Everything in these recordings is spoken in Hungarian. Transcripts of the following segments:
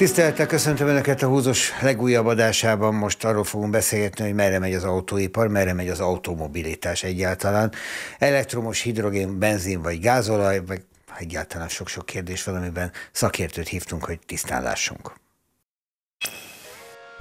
Tisztelettel köszöntöm Önöket a húzós legújabb adásában. Most arról fogunk beszélgetni, hogy merre megy az autóipar, merre megy az automobilitás egyáltalán. Elektromos, hidrogén, benzin vagy gázolaj, vagy egyáltalán sok-sok kérdés van, amiben szakértőt hívtunk, hogy tisztán lássunk.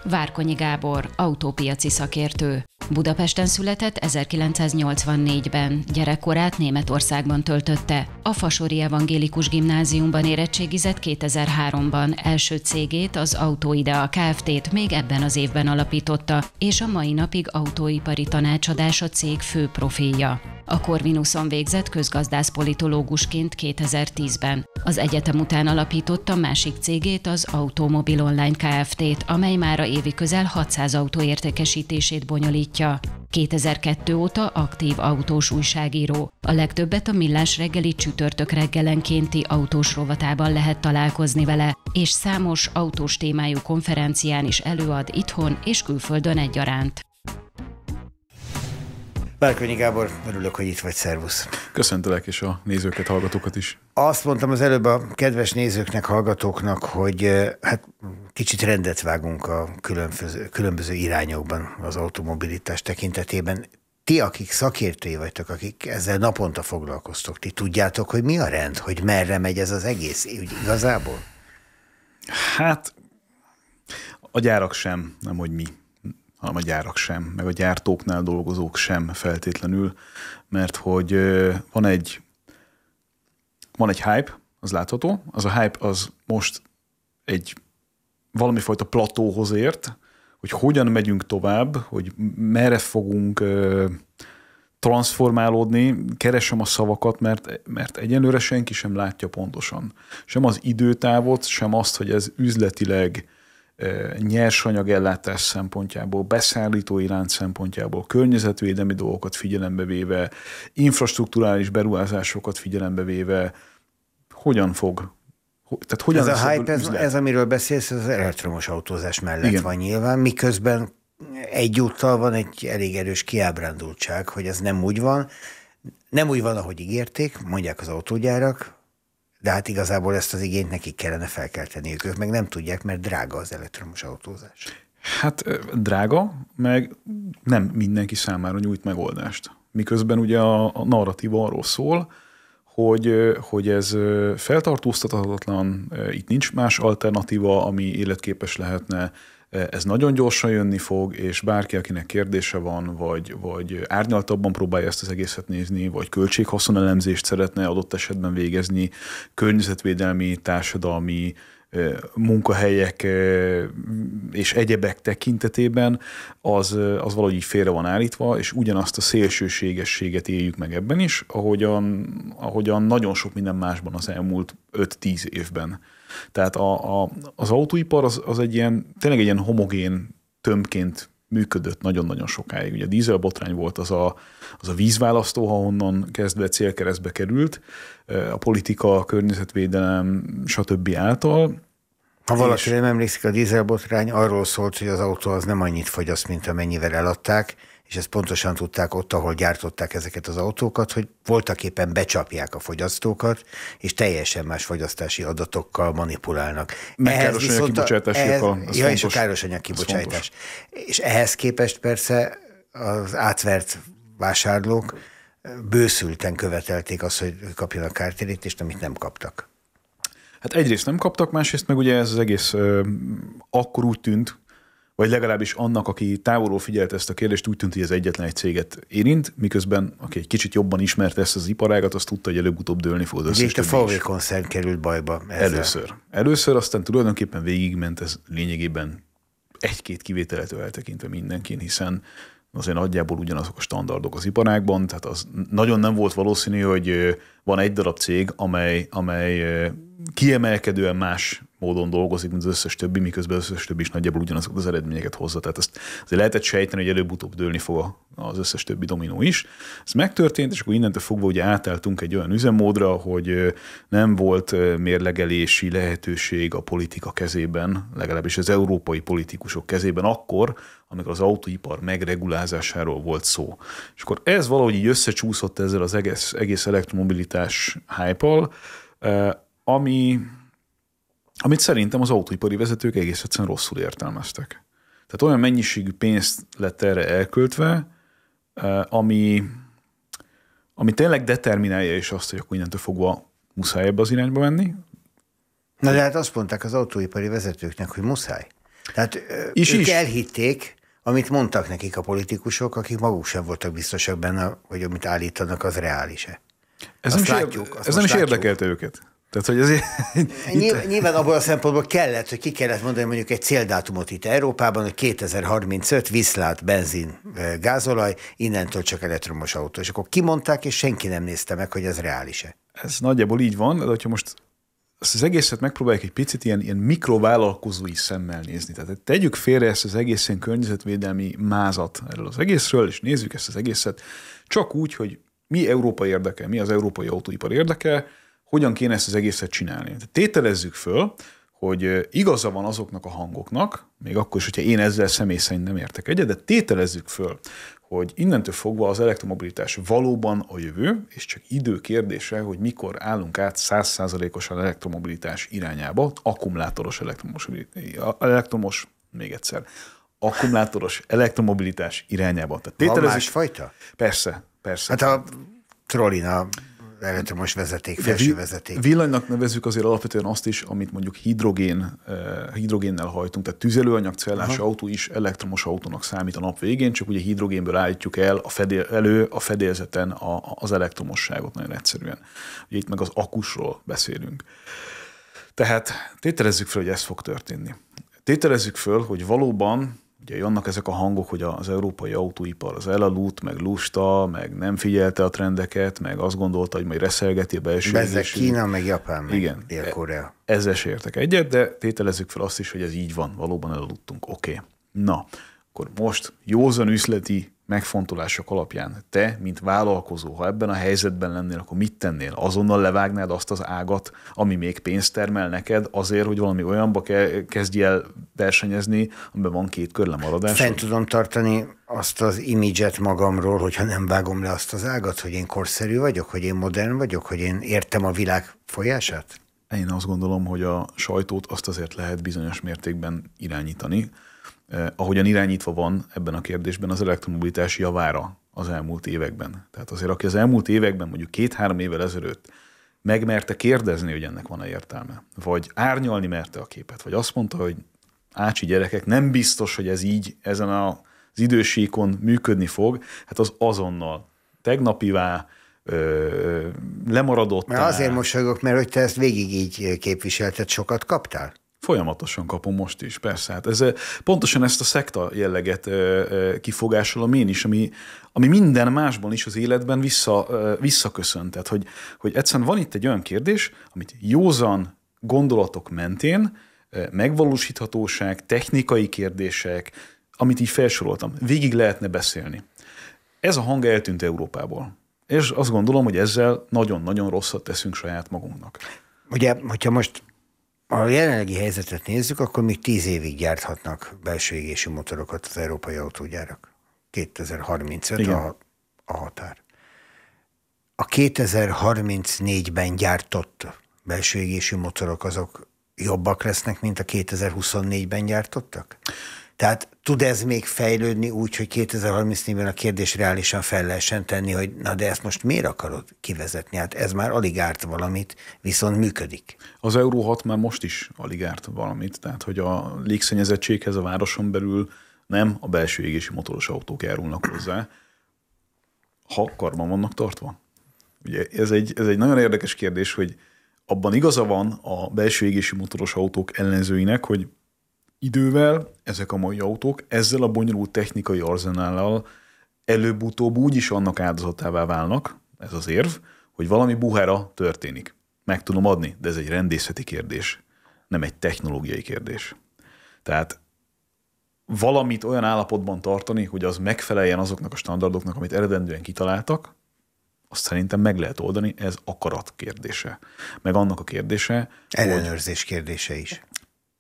Várkonyi Gábor, autópiaci szakértő, Budapesten született 1984-ben, gyerekkorát Németországban töltötte. A Fasori Evangélikus Gimnáziumban érettségizett 2003-ban, első cégét, az Autoidea Kft-t még ebben az évben alapította, és a mai napig autóipari tanácsadás a cég fő profilja. A Corvinuson végzett közgazdászpolitológusként 2010-ben. Az egyetem után alapította másik cégét, az Automobil Online Kft-t, amely már a évi közel 600 autó értékesítését bonyolítja mutatja. 2002 óta aktív autós újságíró. A legtöbbet a Millás reggeli csütörtök reggelenkénti autós rovatában lehet találkozni vele, és számos autós témájú konferencián is előad itthon és külföldön egyaránt. Bárkonyi Gábor, örülök, hogy itt vagy, szervusz. Köszöntelek, és a nézőket, hallgatókat is. Azt mondtam az előbb a kedves nézőknek, hallgatóknak, hogy hát kicsit rendet vágunk a különböző, különböző irányokban az automobilitás tekintetében. Ti, akik szakértői vagytok, akik ezzel naponta foglalkoztok, ti tudjátok, hogy mi a rend, hogy merre megy ez az egész ügy igazából? Hát a gyárak sem, nem hogy mi hanem a gyárak sem, meg a gyártóknál dolgozók sem feltétlenül, mert hogy van egy, van egy hype, az látható, az a hype az most egy valami fajta platóhoz ért, hogy hogyan megyünk tovább, hogy merre fogunk transformálódni, keresem a szavakat, mert, mert egyenlőre senki sem látja pontosan. Sem az időtávot, sem azt, hogy ez üzletileg nyersanyagellátás szempontjából, beszállítói lánc szempontjából, környezetvédelmi dolgokat figyelembe véve, infrastruktúrális beruházásokat figyelembe véve, hogyan fog tehát hogyan ez a hype, ez, ez, amiről beszélsz, az elektromos autózás mellett Igen. van nyilván, miközben egyúttal van egy elég erős kiábrándultság, hogy ez nem úgy van, nem úgy van, ahogy ígérték, mondják az autógyárak, de hát igazából ezt az igényt nekik kellene felkelteni Ők meg nem tudják, mert drága az elektromos autózás. Hát drága, meg nem mindenki számára nyújt megoldást. Miközben ugye a, a narratíva arról szól, hogy, hogy ez feltartóztathatatlan, itt nincs más alternatíva, ami életképes lehetne, ez nagyon gyorsan jönni fog, és bárki, akinek kérdése van, vagy, vagy árnyaltabban próbálja ezt az egészet nézni, vagy költséghaszon elemzést szeretne adott esetben végezni, környezetvédelmi, társadalmi, munkahelyek és egyebek tekintetében, az, az valahogy így félre van állítva, és ugyanazt a szélsőségességet éljük meg ebben is, ahogyan, ahogyan nagyon sok minden másban az elmúlt 5-10 évben. Tehát a, a, az autóipar az, az egy ilyen, tényleg egy ilyen homogén tömbként működött nagyon-nagyon sokáig. Ugye a dízelbotrány volt az a, az a vízválasztó, ha onnan kezdve célkeresztbe került, a politika, a környezetvédelem, stb. által. Ha valaki és... nem emlékszik, a dízelbotrány arról szólt, hogy az autó az nem annyit fogyaszt, mint amennyivel eladták, és ezt pontosan tudták ott, ahol gyártották ezeket az autókat, hogy voltak éppen becsapják a fogyasztókat, és teljesen más fogyasztási adatokkal manipulálnak. Meg ehhez káros viszont a, ehhez, ja, fontos. és a káros anyagkibocsájtás. És ehhez képest persze az átvert vásárlók bőszülten követelték azt, hogy kapjanak kártérítést, amit nem kaptak. Hát egyrészt nem kaptak, másrészt meg ugye ez az egész ö, akkor úgy tűnt, vagy legalábbis annak, aki távolról figyelte ezt a kérdést, úgy tűnt, hogy ez egyetlen egy céget érint, miközben aki egy kicsit jobban ismerte ezt az iparágat, azt tudta, hogy előbb-utóbb dőlni fog az Ugye itt a VW koncern került bajba. Ezzel. Először. Először, aztán tulajdonképpen végigment ez lényegében egy-két kivételetől eltekintve mindenkin, hiszen azért nagyjából ugyanazok a standardok az iparágban, tehát az nagyon nem volt valószínű, hogy van egy darab cég, amely, amely kiemelkedően más módon dolgozik, mint az összes többi, miközben az összes többi is nagyjából ugyanazokat az eredményeket hozza. Tehát ezt azért lehetett sejteni, hogy előbb-utóbb dőlni fog az összes többi dominó is. Ez megtörtént, és akkor innentől fogva ugye átálltunk egy olyan üzemmódra, hogy nem volt mérlegelési lehetőség a politika kezében, legalábbis az európai politikusok kezében akkor, amikor az autóipar megregulázásáról volt szó. És akkor ez valahogy így összecsúszott ezzel az egész, egész elektromobilitás hype ami, amit szerintem az autóipari vezetők egész egyszerűen rosszul értelmeztek. Tehát olyan mennyiségű pénzt lett erre elköltve, eh, ami, ami tényleg determinálja is azt, hogy akkor innentől fogva muszáj ebbe az irányba menni. Na de hát azt mondták az autóipari vezetőknek, hogy muszáj. Tehát eh, is, ők is. elhitték, amit mondtak nekik a politikusok, akik maguk sem voltak biztosak benne, hogy amit állítanak, az reális-e. Ez azt nem, látjuk, is, ez nem is érdekelte őket. Tehát, hogy azért... Nyilván, itt... nyilván abból a szempontból kellett, hogy ki kellett mondani mondjuk egy céldátumot itt Európában, hogy 2035 viszlát benzin, gázolaj, innentől csak elektromos autó. És akkor kimondták, és senki nem nézte meg, hogy ez reális-e. Ez nagyjából így van, de hogyha most ezt az egészet megpróbáljuk egy picit ilyen, ilyen mikrovállalkozói szemmel nézni. Tehát tegyük félre ezt az egészen környezetvédelmi mázat erről az egészről, és nézzük ezt az egészet csak úgy, hogy mi Európa érdeke, mi az európai autóipar érdeke, hogyan kéne ezt az egészet csinálni. Tehát tételezzük föl, hogy igaza van azoknak a hangoknak, még akkor is, hogyha én ezzel személy szerint nem értek egyet, de tételezzük föl, hogy innentől fogva az elektromobilitás valóban a jövő, és csak idő kérdése, hogy mikor állunk át 100%-osan elektromobilitás irányába, akkumulátoros elektromos, elektromos még egyszer, akkumulátoros elektromobilitás irányába. Tehát tételezzük, van más fajta? Persze, persze. Hát a trollina elektromos vezeték, felső vezeték. Villanynak nevezzük azért alapvetően azt is, amit mondjuk hidrogén, eh, hidrogénnel hajtunk, tehát tüzelőanyagcellás Aha. autó is elektromos autónak számít a nap végén, csak ugye hidrogénből állítjuk el a fedél, elő a fedélzeten a, az elektromosságot nagyon egyszerűen. Ugye itt meg az akusról beszélünk. Tehát tételezzük fel, hogy ez fog történni. Tételezzük föl, hogy valóban Ugye jönnek ezek a hangok, hogy az európai autóipar az elalult, meg lusta, meg nem figyelte a trendeket, meg azt gondolta, hogy majd reszelgeti a belső Ezek Kína, meg Japán, meg Igen, Dél-Korea. E- ezzel se értek egyet, de tételezzük fel azt is, hogy ez így van, valóban elaludtunk. Oké. Okay. Na, akkor most józan üzleti megfontolások alapján te, mint vállalkozó, ha ebben a helyzetben lennél, akkor mit tennél? Azonnal levágnád azt az ágat, ami még pénzt termel neked azért, hogy valami olyanba ke- kezdj el versenyezni, amiben van két kör lemaradás? Fent tudom tartani azt az imidzset magamról, hogyha nem vágom le azt az ágat, hogy én korszerű vagyok, hogy én modern vagyok, hogy én értem a világ folyását? Én azt gondolom, hogy a sajtót azt azért lehet bizonyos mértékben irányítani, Eh, ahogyan irányítva van ebben a kérdésben az elektromobilitás javára az elmúlt években. Tehát azért, aki az elmúlt években, mondjuk két-három évvel ezelőtt megmerte kérdezni, hogy ennek van-e értelme, vagy árnyalni merte a képet, vagy azt mondta, hogy ácsi gyerekek, nem biztos, hogy ez így ezen a, az idősíkon működni fog, hát az azonnal tegnapivá, lemaradott. Mert azért mosolyogok, mert hogy te ezt végig így képviselted, sokat kaptál? Folyamatosan kapom most is, persze. Hát ez, pontosan ezt a szekta jelleget ö, ö, kifogásolom én is, ami, ami minden másban is az életben vissza, ö, visszaköszön. Tehát, hogy, hogy egyszerűen van itt egy olyan kérdés, amit józan gondolatok mentén, megvalósíthatóság, technikai kérdések, amit így felsoroltam, végig lehetne beszélni. Ez a hang eltűnt Európából. És azt gondolom, hogy ezzel nagyon-nagyon rosszat teszünk saját magunknak. Ugye, hogyha most a jelenlegi helyzetet nézzük, akkor még tíz évig gyárthatnak belső égési motorokat az európai autógyárak. 2035 a, a határ. A 2034-ben gyártott belső égési motorok azok jobbak lesznek, mint a 2024-ben gyártottak? Tehát tud ez még fejlődni úgy, hogy 2034-ben a kérdés reálisan fel lehessen tenni, hogy na de ezt most miért akarod kivezetni? Hát ez már alig árt valamit, viszont működik. Az Euró 6 már most is alig árt valamit, tehát hogy a légszennyezettséghez a városon belül nem a belső égési motoros autók járulnak hozzá, ha karban vannak tartva. Ugye ez egy, ez egy nagyon érdekes kérdés, hogy abban igaza van a belső égési motoros autók ellenzőinek, hogy idővel ezek a mai autók ezzel a bonyolult technikai arzenállal előbb-utóbb úgyis annak áldozatává válnak, ez az érv, hogy valami buhára történik. Meg tudom adni, de ez egy rendészeti kérdés, nem egy technológiai kérdés. Tehát valamit olyan állapotban tartani, hogy az megfeleljen azoknak a standardoknak, amit eredendően kitaláltak, azt szerintem meg lehet oldani, ez akarat kérdése. Meg annak a kérdése. Ellenőrzés hogy... kérdése is.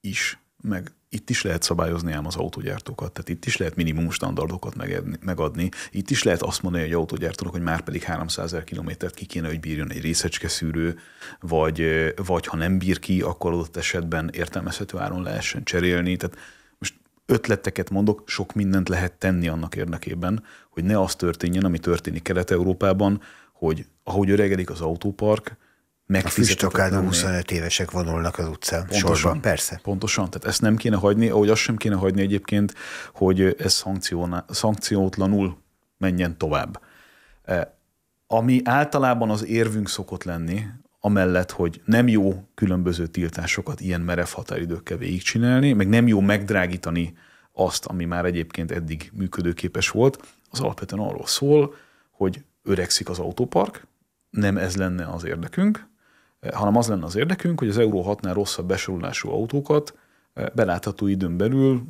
Is, meg itt is lehet szabályozni ám az autogyártókat, tehát itt is lehet minimum standardokat megedni, megadni, itt is lehet azt mondani, hogy autogyártónak, hogy már pedig 300 ezer kilométert ki kéne, hogy bírjon egy részecske szűrő, vagy, vagy ha nem bír ki, akkor adott esetben értelmezhető áron lehessen cserélni, tehát most ötleteket mondok, sok mindent lehet tenni annak érdekében, hogy ne az történjen, ami történik Kelet-Európában, hogy ahogy öregedik az autópark, Megfizetokádon 25 évesek vonulnak az utcán. Pontosan, sorban, persze. Pontosan, tehát ezt nem kéne hagyni, ahogy azt sem kéne hagyni egyébként, hogy ez szankciótlanul menjen tovább. E, ami általában az érvünk szokott lenni, amellett, hogy nem jó különböző tiltásokat ilyen merev határidőkkel végigcsinálni, meg nem jó megdrágítani azt, ami már egyébként eddig működőképes volt, az alapvetően arról szól, hogy öregszik az autópark, nem ez lenne az érdekünk, hanem az lenne az érdekünk, hogy az Euró 6-nál rosszabb besorolású autókat eh, belátható időn belül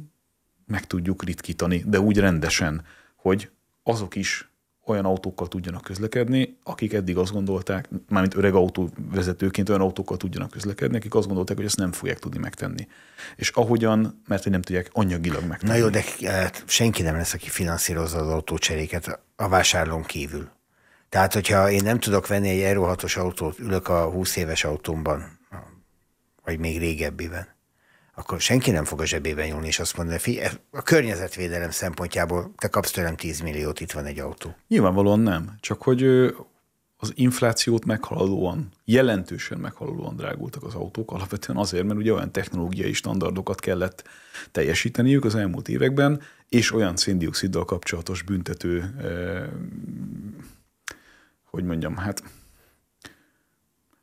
meg tudjuk ritkítani, de úgy rendesen, hogy azok is olyan autókkal tudjanak közlekedni, akik eddig azt gondolták, mármint öreg autóvezetőként olyan autókkal tudjanak közlekedni, akik azt gondolták, hogy ezt nem fogják tudni megtenni. És ahogyan, mert hogy nem tudják anyagilag megtenni. Na jó, de eh, senki nem lesz, aki finanszírozza az autócseréket a vásárlón kívül. Tehát, hogyha én nem tudok venni egy Euro 6-os autót, ülök a 20 éves autómban, vagy még régebbiben, akkor senki nem fog a zsebében nyúlni, és azt mondani, hogy a környezetvédelem szempontjából te kapsz tőlem 10 milliót, itt van egy autó. Nyilvánvalóan nem, csak hogy az inflációt meghaladóan, jelentősen meghaladóan drágultak az autók, alapvetően azért, mert ugye olyan technológiai standardokat kellett teljesíteniük az elmúlt években, és olyan széndioksziddal kapcsolatos büntető hogy mondjam, hát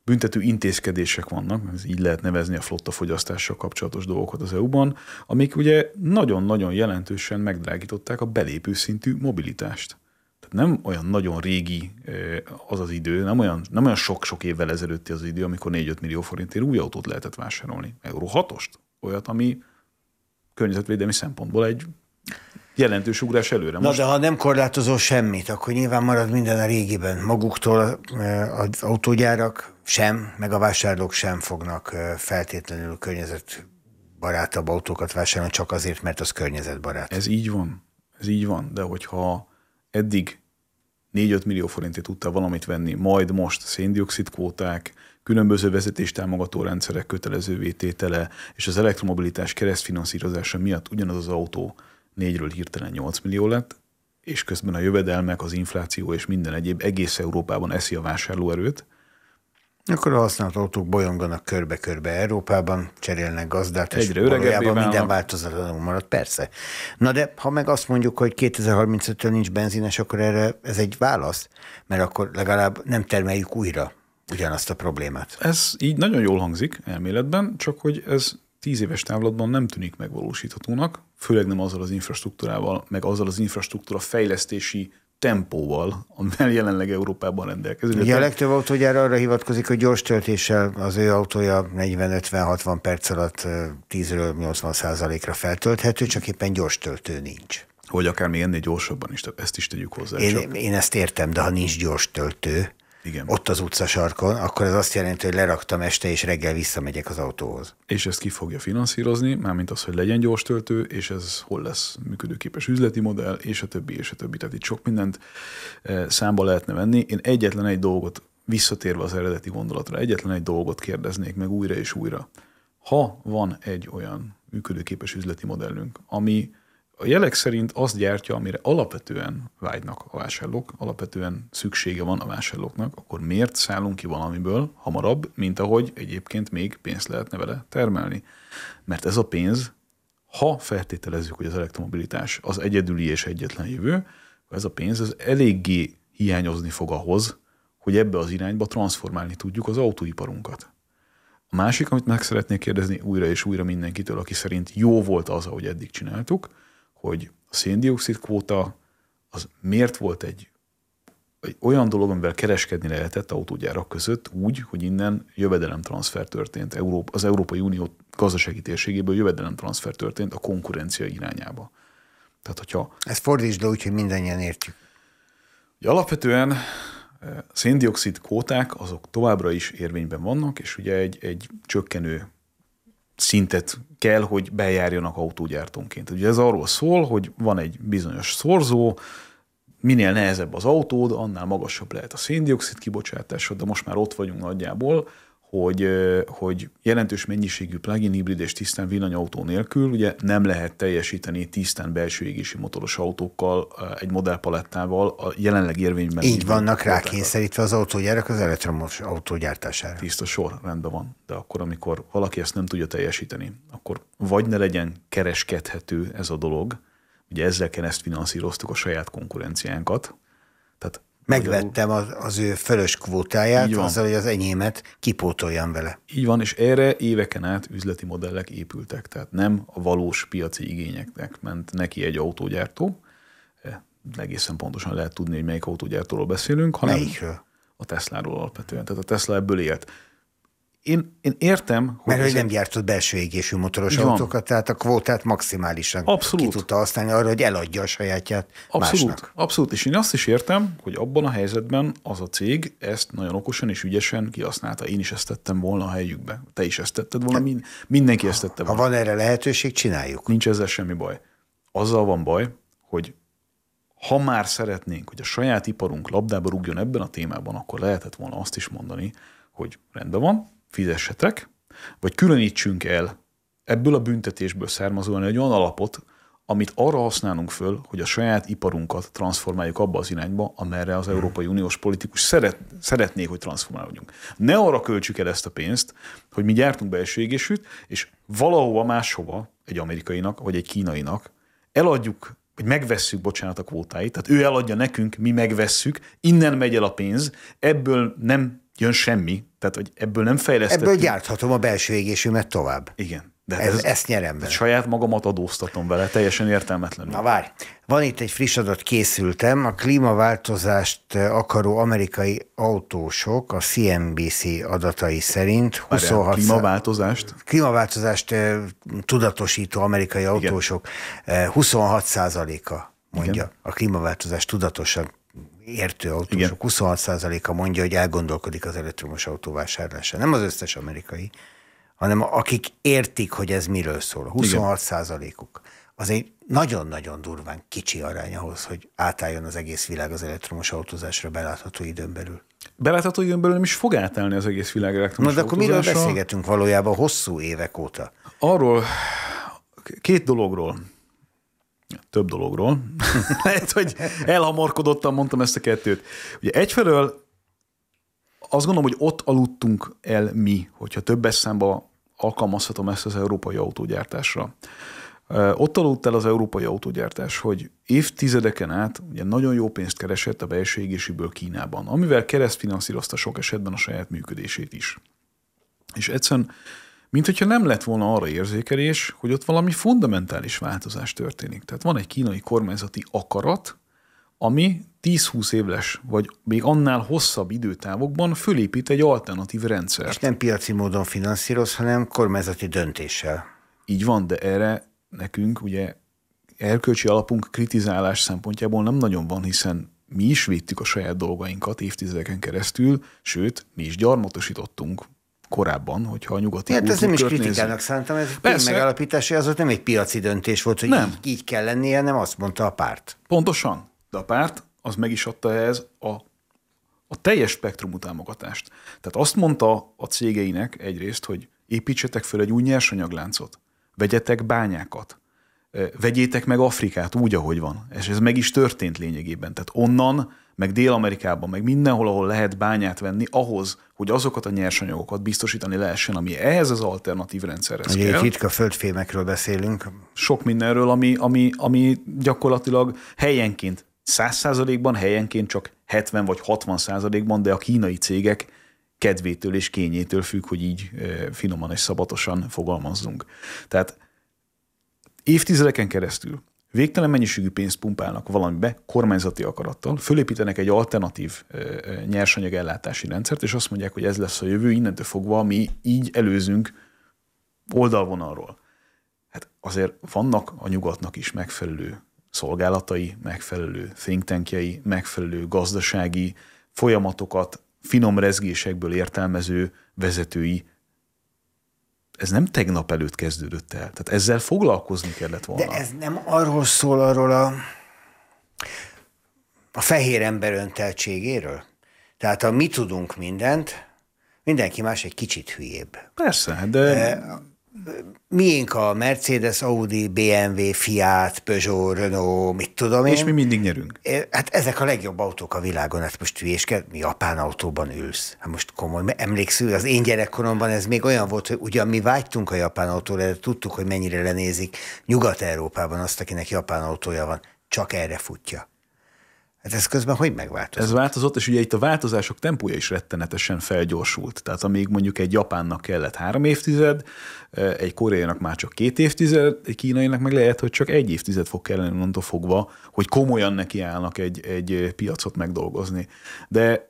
büntető intézkedések vannak, ez így lehet nevezni a flotta fogyasztással kapcsolatos dolgokat az EU-ban, amik ugye nagyon-nagyon jelentősen megdrágították a belépő szintű mobilitást. Tehát nem olyan nagyon régi eh, az az idő, nem olyan, nem olyan sok-sok évvel ezelőtti az idő, amikor 4-5 millió forintért új autót lehetett vásárolni. Euró 6-ost? Olyat, ami környezetvédelmi szempontból egy jelentős ugrás előre. Most... Na de ha nem korlátozol semmit, akkor nyilván marad minden a régiben. Maguktól eh, az autógyárak sem, meg a vásárlók sem fognak eh, feltétlenül környezetbarátabb autókat vásárolni, csak azért, mert az környezetbarát. Ez így van. Ez így van, de hogyha eddig 4-5 millió forintért tudta valamit venni, majd most széndiokszid kvóták, különböző vezetéstámogató rendszerek kötelező vététele és az elektromobilitás keresztfinanszírozása miatt ugyanaz az autó Négyről hirtelen 8 millió lett, és közben a jövedelmek, az infláció és minden egyéb egész Európában eszi a vásárlóerőt. Akkor a használt autók bolyonganak körbe-körbe Európában, cserélnek gazdát, Egyre és valójában minden változatlanul marad, persze. Na de ha meg azt mondjuk, hogy 2035-től nincs benzines, akkor erre ez egy válasz, mert akkor legalább nem termeljük újra ugyanazt a problémát. Ez így nagyon jól hangzik elméletben, csak hogy ez tíz éves távlatban nem tűnik megvalósíthatónak, főleg nem azzal az infrastruktúrával, meg azzal az infrastruktúra fejlesztési tempóval, amivel jelenleg Európában rendelkezik. Ugye a legtöbb autógyár arra hivatkozik, hogy gyors töltéssel az ő autója 40-50-60 perc alatt 10-ről 80 ra feltölthető, csak éppen gyors töltő nincs. Hogy akár még ennél gyorsabban is, ezt is tegyük hozzá. Én, csak. én ezt értem, de ha nincs gyors töltő, igen. ott az utcasarkon, akkor ez azt jelenti, hogy leraktam este, és reggel visszamegyek az autóhoz. És ezt ki fogja finanszírozni, mármint az, hogy legyen gyors töltő, és ez hol lesz működőképes üzleti modell, és a többi, és a többi. Tehát itt sok mindent e, számba lehetne venni. Én egyetlen egy dolgot, visszatérve az eredeti gondolatra, egyetlen egy dolgot kérdeznék meg újra és újra. Ha van egy olyan működőképes üzleti modellünk, ami a jelek szerint azt gyártja, amire alapvetően vágynak a vásárlók, alapvetően szüksége van a vásárlóknak, akkor miért szállunk ki valamiből hamarabb, mint ahogy egyébként még pénzt lehetne vele termelni? Mert ez a pénz, ha feltételezzük, hogy az elektromobilitás az egyedüli és egyetlen jövő, ez a pénz ez eléggé hiányozni fog ahhoz, hogy ebbe az irányba transformálni tudjuk az autóiparunkat. A másik, amit meg szeretnék kérdezni újra és újra mindenkitől, aki szerint jó volt az, ahogy eddig csináltuk, hogy a széndiokszid kvóta az miért volt egy, egy olyan dolog, amivel kereskedni lehetett autógyárak között úgy, hogy innen jövedelemtranszfer történt. Európa, az Európai Unió gazdasági térségéből jövedelemtranszfer történt a konkurencia irányába. Tehát, hogyha... Ezt fordítsd le úgy, hogy mindannyian értjük. Ugye alapvetően eh, széndiokszid kóták azok továbbra is érvényben vannak, és ugye egy, egy csökkenő szintet kell, hogy bejárjanak autógyártónként. Ugye ez arról szól, hogy van egy bizonyos szorzó, minél nehezebb az autód, annál magasabb lehet a széndiokszid kibocsátásod, de most már ott vagyunk nagyjából, hogy, hogy jelentős mennyiségű plug-in hibrid és tisztán villanyautó nélkül ugye nem lehet teljesíteni tisztán belső égési motoros autókkal, egy modellpalettával a jelenleg érvényben. Így vannak rákényszerítve az autógyárak az elektromos autógyártására. Tiszta sor, rendben van. De akkor, amikor valaki ezt nem tudja teljesíteni, akkor vagy ne legyen kereskedhető ez a dolog, ugye ezzel ezt finanszíroztuk a saját konkurenciánkat, Megvettem az, az ő fölös kvótáját, azzal, hogy az enyémet kipótoljam vele. Így van, és erre éveken át üzleti modellek épültek, tehát nem a valós piaci igényeknek ment neki egy autógyártó, e, egészen pontosan lehet tudni, hogy melyik autógyártóról beszélünk, hanem Melyikről? a Tesláról alapvetően. Tehát a Tesla ebből élt én, én értem, hogy... Mert hogy nem gyártott belső égésű motoros van. autókat, tehát a kvótát maximálisan Abszolút. ki tudta használni arra, hogy eladja a sajátját Abszolút. másnak. Abszolút, és én azt is értem, hogy abban a helyzetben az a cég ezt nagyon okosan és ügyesen kihasználta. Én is ezt tettem volna a helyükbe. Te is ezt tetted volna, Te, mindenki ha, ezt tette volna. Ha van erre lehetőség, csináljuk. Nincs ezzel semmi baj. Azzal van baj, hogy ha már szeretnénk, hogy a saját iparunk labdába rúgjon ebben a témában, akkor lehetett volna azt is mondani, hogy rendben van, fizessetek, vagy különítsünk el ebből a büntetésből származóan egy olyan alapot, amit arra használunk föl, hogy a saját iparunkat transformáljuk abba az irányba, amerre az Európai Uniós politikus szeret, szeretné, hogy transformálódjunk. Ne arra költsük el ezt a pénzt, hogy mi gyártunk belső égésűt, és valahova máshova, egy amerikainak vagy egy kínainak eladjuk, vagy megvesszük, bocsánat, a kvótáit, tehát ő eladja nekünk, mi megvesszük, innen megy el a pénz, ebből nem jön semmi, tehát hogy ebből nem fejlesztettem. Ebből gyárthatom a belső égésümet tovább. Igen. De ez, hát ez, ezt nyerem vele. Saját magamat adóztatom vele, teljesen értelmetlenül. Na várj, van itt egy friss adat, készültem. A klímaváltozást akaró amerikai autósok a CNBC adatai szerint 26... Várjál, klímaváltozást? Klímaváltozást tudatosító amerikai autósok Igen. 26 a mondja Igen. a klímaváltozást tudatosan értő autósok 26%-a mondja, hogy elgondolkodik az elektromos autó vásárlása. Nem az összes amerikai, hanem akik értik, hogy ez miről szól. 26%-uk. Az egy nagyon-nagyon durván kicsi arány ahhoz, hogy átálljon az egész világ az elektromos autózásra belátható időn belül. Belátható időn belül nem is fog átállni az egész világ elektromos Na, de akkor miről beszélgetünk valójában hosszú évek óta? Arról, két dologról több dologról. Lehet, hogy elhamarkodottan mondtam ezt a kettőt. Ugye egyfelől azt gondolom, hogy ott aludtunk el mi, hogyha többes eszembe alkalmazhatom ezt az európai autógyártásra. Ott aludt el az európai autógyártás, hogy évtizedeken át ugye nagyon jó pénzt keresett a belső égésiből Kínában, amivel keresztfinanszírozta sok esetben a saját működését is. És egyszerűen mint hogyha nem lett volna arra érzékelés, hogy ott valami fundamentális változás történik. Tehát van egy kínai kormányzati akarat, ami 10-20 éves, vagy még annál hosszabb időtávokban fölépít egy alternatív rendszert. És nem piaci módon finanszíroz, hanem kormányzati döntéssel. Így van, de erre nekünk ugye erkölcsi alapunk kritizálás szempontjából nem nagyon van, hiszen mi is védtük a saját dolgainkat évtizedeken keresztül, sőt, mi is gyarmatosítottunk korábban, hogyha a nyugati hát ez nem is kritikának nézzük. szántam, ez egy megállapítási, az ott nem egy piaci döntés volt, hogy nem. Így, így kell lennie, nem azt mondta a párt. Pontosan, de a párt az meg is adta ez a, a teljes spektrumú támogatást. Tehát azt mondta a cégeinek egyrészt, hogy építsetek föl egy új nyersanyagláncot, vegyetek bányákat, vegyétek meg Afrikát úgy, ahogy van. És ez meg is történt lényegében. Tehát onnan, meg Dél-Amerikában, meg mindenhol, ahol lehet bányát venni, ahhoz, hogy azokat a nyersanyagokat biztosítani lehessen, ami ehhez az alternatív rendszerhez Ugye kell. ritka földfémekről beszélünk. Sok mindenről, ami, ami, ami gyakorlatilag helyenként 100%-ban, helyenként csak 70 vagy 60%-ban, de a kínai cégek kedvétől és kényétől függ, hogy így finoman és szabatosan fogalmazzunk. Tehát Évtizedeken keresztül végtelen mennyiségű pénzt pumpálnak valamibe kormányzati akarattal, fölépítenek egy alternatív nyersanyag ellátási rendszert, és azt mondják, hogy ez lesz a jövő, innentől fogva mi így előzünk oldalvonalról. Hát azért vannak a nyugatnak is megfelelő szolgálatai, megfelelő think tankjai, megfelelő gazdasági folyamatokat finom rezgésekből értelmező vezetői, ez nem tegnap előtt kezdődött el. Tehát ezzel foglalkozni kellett volna. De ez nem arról szól, arról a, a fehér ember önteltségéről? Tehát a mi tudunk mindent, mindenki más egy kicsit hülyébb. Persze, hát de... de miénk a Mercedes, Audi, BMW, Fiat, Peugeot, Renault, mit tudom én. És mi mindig nyerünk. Hát ezek a legjobb autók a világon, hát most hülyésked, mi japán autóban ülsz. Hát most komoly, emlékszel, az én gyerekkoromban ez még olyan volt, hogy ugyan mi vágytunk a japán autóra, de tudtuk, hogy mennyire lenézik Nyugat-Európában azt, akinek japán autója van, csak erre futja. Hát ez közben hogy megváltozott? Ez változott, és ugye itt a változások tempója is rettenetesen felgyorsult. Tehát amíg mondjuk egy Japánnak kellett három évtized, egy koreainak már csak két évtized, egy kínainak meg lehet, hogy csak egy évtized fog kelleni onnantól fogva, hogy komolyan nekiállnak egy, egy piacot megdolgozni. De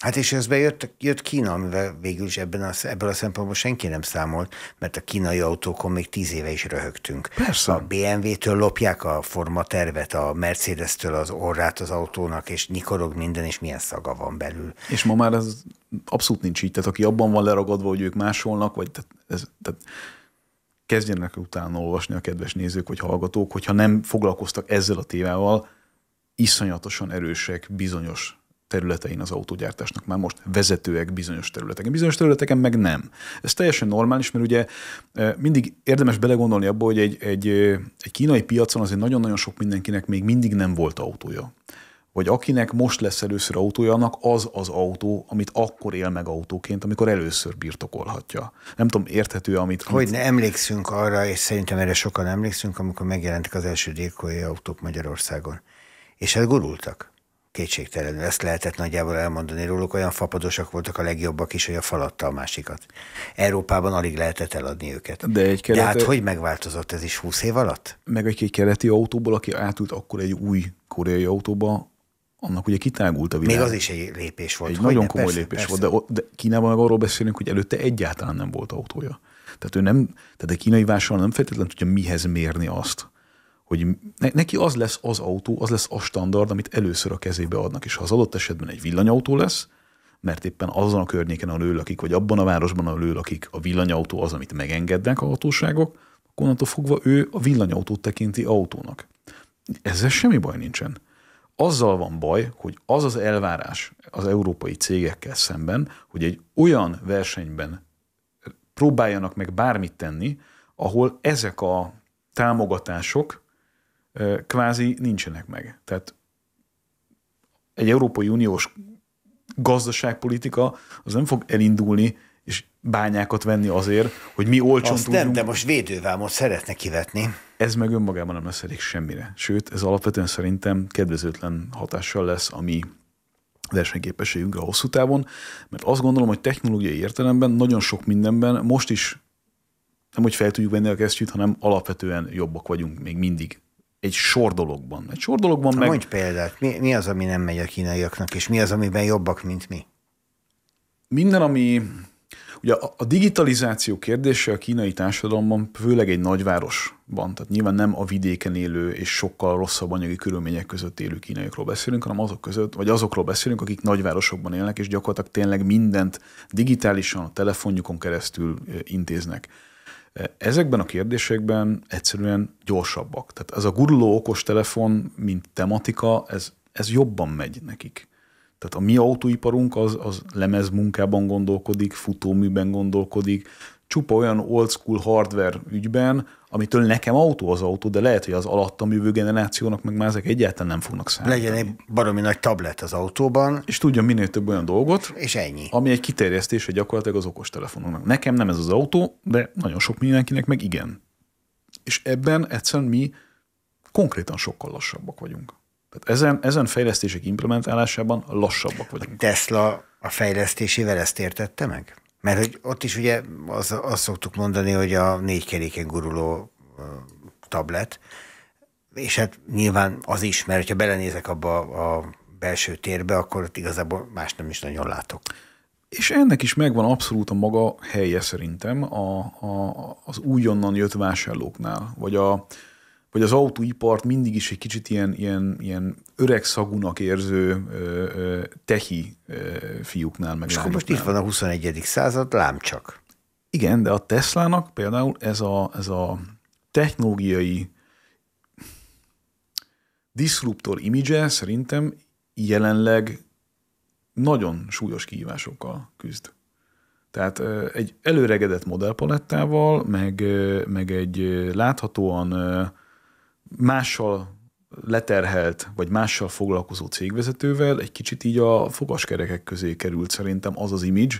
Hát és ez bejött jött Kína, amivel végül is ebben a, ebből a szempontból senki nem számolt, mert a kínai autókon még tíz éve is röhögtünk. Persze. A BMW-től lopják a forma tervet, a Mercedes-től az orrát az autónak, és nyikorog minden, és milyen szaga van belül. És ma már ez abszolút nincs így. Tehát aki abban van leragadva, hogy ők másolnak, vagy tehát ez, tehát kezdjenek utána olvasni a kedves nézők vagy hallgatók, hogyha nem foglalkoztak ezzel a témával, iszonyatosan erősek bizonyos területein az autógyártásnak már most vezetőek bizonyos területeken. Bizonyos területeken meg nem. Ez teljesen normális, mert ugye e, mindig érdemes belegondolni abba, hogy egy, egy, e, egy kínai piacon azért nagyon-nagyon sok mindenkinek még mindig nem volt autója Vagy akinek most lesz először autója, annak az az autó, amit akkor él meg autóként, amikor először birtokolhatja. Nem tudom, érthető, amit... Hogy amit... ne emlékszünk arra, és szerintem erre sokan emlékszünk, amikor megjelentek az első dékói autók Magyarországon. És hát gurultak kétségtelenül. Ezt lehetett nagyjából elmondani róluk, olyan fapadosak voltak a legjobbak is, hogy a falatta a másikat. Európában alig lehetett eladni őket. De, egy kelete... De hát hogy megváltozott ez is 20 év alatt? Meg egy keleti autóból, aki átült akkor egy új koreai autóba, annak ugye kitágult a világ. Még az is egy lépés volt. Egy hogy nagyon ne? komoly persze, lépés persze. volt, de, de Kínában meg arról beszélünk, hogy előtte egyáltalán nem volt autója. Tehát ő nem, tehát a kínai vásárló nem feltétlenül tudja mihez mérni azt, hogy neki az lesz az autó, az lesz a standard, amit először a kezébe adnak, és ha az adott esetben egy villanyautó lesz, mert éppen azon a környéken, ahol ő lakik, vagy abban a városban, ahol ő lakik, a villanyautó az, amit megengednek a hatóságok, akkor onnantól fogva ő a villanyautót tekinti autónak. Ezzel semmi baj nincsen. Azzal van baj, hogy az az elvárás az európai cégekkel szemben, hogy egy olyan versenyben próbáljanak meg bármit tenni, ahol ezek a támogatások kvázi nincsenek meg. Tehát egy Európai Uniós gazdaságpolitika az nem fog elindulni és bányákat venni azért, hogy mi olcsón Azt tudjunk. nem, de most védővámot szeretne kivetni. Ez meg önmagában nem lesz elég semmire. Sőt, ez alapvetően szerintem kedvezőtlen hatással lesz a mi versenyképességünkre hosszú távon, mert azt gondolom, hogy technológiai értelemben nagyon sok mindenben most is nem, hogy fel tudjuk venni a kesztyűt, hanem alapvetően jobbak vagyunk még mindig egy sor dologban. Egy sor dologban meg... Mondj példát, mi, mi az, ami nem megy a kínaiaknak, és mi az, amiben jobbak, mint mi? Minden, ami... Ugye a, a digitalizáció kérdése a kínai társadalomban, főleg egy nagyvárosban, tehát nyilván nem a vidéken élő és sokkal rosszabb anyagi körülmények között élő kínaiakról beszélünk, hanem azok között, vagy azokról beszélünk, akik nagyvárosokban élnek, és gyakorlatilag tényleg mindent digitálisan, a telefonjukon keresztül eh, intéznek. Ezekben a kérdésekben egyszerűen gyorsabbak. Tehát ez a guruló okostelefon, mint tematika, ez, ez jobban megy nekik. Tehát a mi autóiparunk az, az lemezmunkában gondolkodik, futóműben gondolkodik, csupa olyan old school hardware ügyben, amitől nekem autó az autó, de lehet, hogy az alattam jövő generációnak meg már ezek egyáltalán nem fognak számítani. Legyen egy baromi nagy tablet az autóban. És tudjon minél több olyan dolgot. És ennyi. Ami egy kiterjesztés, hogy gyakorlatilag az okostelefonoknak. Nekem nem ez az autó, de nagyon sok mindenkinek meg igen. És ebben egyszerűen mi konkrétan sokkal lassabbak vagyunk. Tehát ezen, ezen fejlesztések implementálásában lassabbak vagyunk. A Tesla a fejlesztésével ezt értette meg? Mert hogy ott is ugye azt, azt szoktuk mondani, hogy a négy keréken guruló tablet, és hát nyilván az is, mert ha belenézek abba a belső térbe, akkor ott igazából más nem is nagyon látok. És ennek is megvan abszolút a maga helye szerintem a, a, az újonnan jött vásárlóknál, vagy a, vagy az autóipart mindig is egy kicsit ilyen, ilyen, ilyen öreg szagunak érző ö, ö, tehi ö, fiúknál meg És akkor most itt van a 21. század, lám csak. Igen, de a Teslának például ez a, ez a technológiai disruptor image szerintem jelenleg nagyon súlyos kihívásokkal küzd. Tehát egy előregedett modellpalettával, meg, meg egy láthatóan mással leterhelt, vagy mással foglalkozó cégvezetővel egy kicsit így a fogaskerekek közé került szerintem az az image,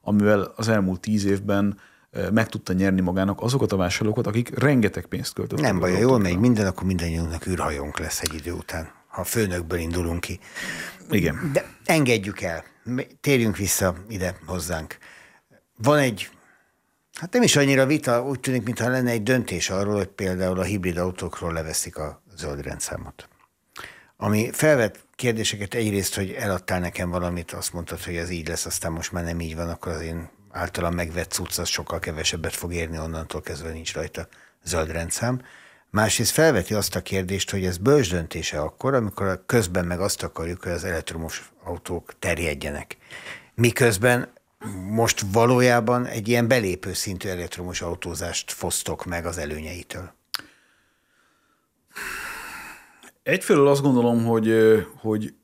amivel az elmúlt tíz évben eh, meg tudta nyerni magának azokat a vásárlókat, akik rengeteg pénzt költöttek. Nem baj, jól megy minden, akkor mindannyiunknak űrhajónk lesz egy idő után, ha főnökből indulunk ki. Igen. De engedjük el, térjünk vissza ide hozzánk. Van egy Hát nem is annyira vita, úgy tűnik, mintha lenne egy döntés arról, hogy például a hibrid autókról leveszik a zöld rendszámot. Ami felvet kérdéseket egyrészt, hogy eladtál nekem valamit, azt mondtad, hogy ez így lesz, aztán most már nem így van, akkor az én általam megvett cucc az sokkal kevesebbet fog érni, onnantól kezdve nincs rajta zöld rendszám. Másrészt felveti azt a kérdést, hogy ez bölcs döntése akkor, amikor közben meg azt akarjuk, hogy az elektromos autók terjedjenek. Miközben most valójában egy ilyen belépő szintű elektromos autózást fosztok meg az előnyeitől? Egyfelől azt gondolom, hogy, hogy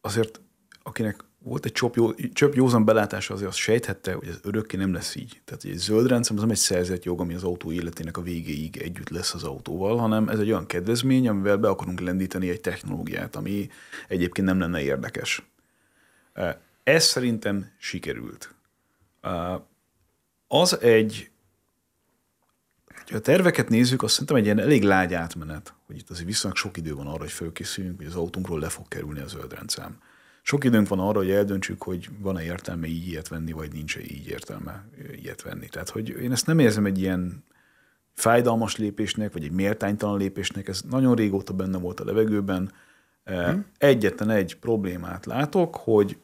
azért akinek volt egy csöp, jó, csöp józan belátása, azért azt sejthette, hogy ez örökké nem lesz így. Tehát egy zöld rendszer az nem egy szerzett jog, ami az autó életének a végéig együtt lesz az autóval, hanem ez egy olyan kedvezmény, amivel be akarunk lendíteni egy technológiát, ami egyébként nem lenne érdekes. Ez szerintem sikerült. Az egy, hogy a terveket nézzük, azt szerintem egy ilyen elég lágy átmenet, hogy itt azért viszonylag sok idő van arra, hogy fölkészüljünk, hogy az autónkról le fog kerülni a zöldrendszám. Sok időnk van arra, hogy eldöntsük, hogy van-e értelme így ilyet venni, vagy nincs -e így értelme ilyet venni. Tehát, hogy én ezt nem érzem egy ilyen fájdalmas lépésnek, vagy egy méltánytalan lépésnek, ez nagyon régóta benne volt a levegőben. Hm? Egyetlen egy problémát látok, hogy